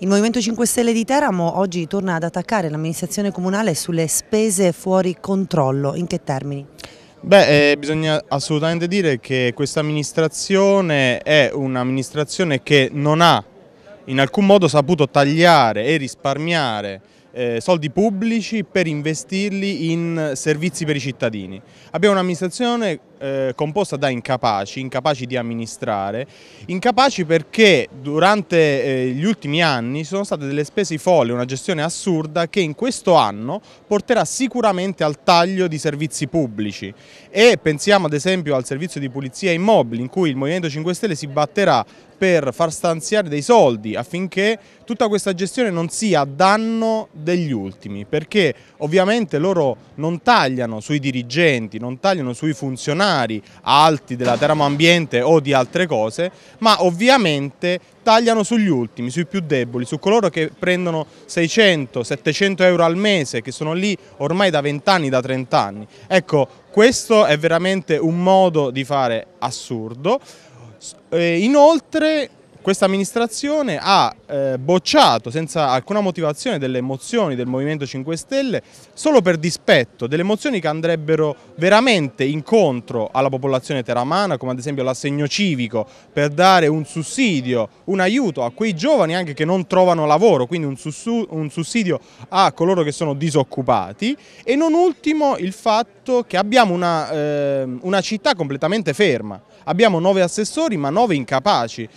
Il Movimento 5 Stelle di Teramo oggi torna ad attaccare l'amministrazione comunale sulle spese fuori controllo. In che termini? Beh, eh, bisogna assolutamente dire che questa amministrazione è un'amministrazione che non ha in alcun modo saputo tagliare e risparmiare eh, soldi pubblici per investirli in servizi per i cittadini. Abbiamo un'amministrazione eh, composta da incapaci, incapaci di amministrare, incapaci perché durante eh, gli ultimi anni sono state delle spese folle, una gestione assurda che in questo anno porterà sicuramente al taglio di servizi pubblici e pensiamo ad esempio al servizio di pulizia immobili in cui il Movimento 5 Stelle si batterà per far stanziare dei soldi affinché tutta questa gestione non sia a danno degli ultimi perché ovviamente loro non tagliano sui dirigenti, non tagliano sui funzionari funzionari alti della ambiente o di altre cose, ma ovviamente tagliano sugli ultimi, sui più deboli, su coloro che prendono 600-700 euro al mese, che sono lì ormai da 20 anni, da 30 anni. Ecco, questo è veramente un modo di fare assurdo. Eh, inoltre questa amministrazione ha eh, bocciato senza alcuna motivazione delle mozioni del Movimento 5 Stelle solo per dispetto, delle mozioni che andrebbero veramente incontro alla popolazione teramana come ad esempio l'assegno civico per dare un sussidio, un aiuto a quei giovani anche che non trovano lavoro, quindi un sussidio a coloro che sono disoccupati e non ultimo il fatto che abbiamo una, eh, una città completamente ferma, abbiamo nove assessori ma nove incapaci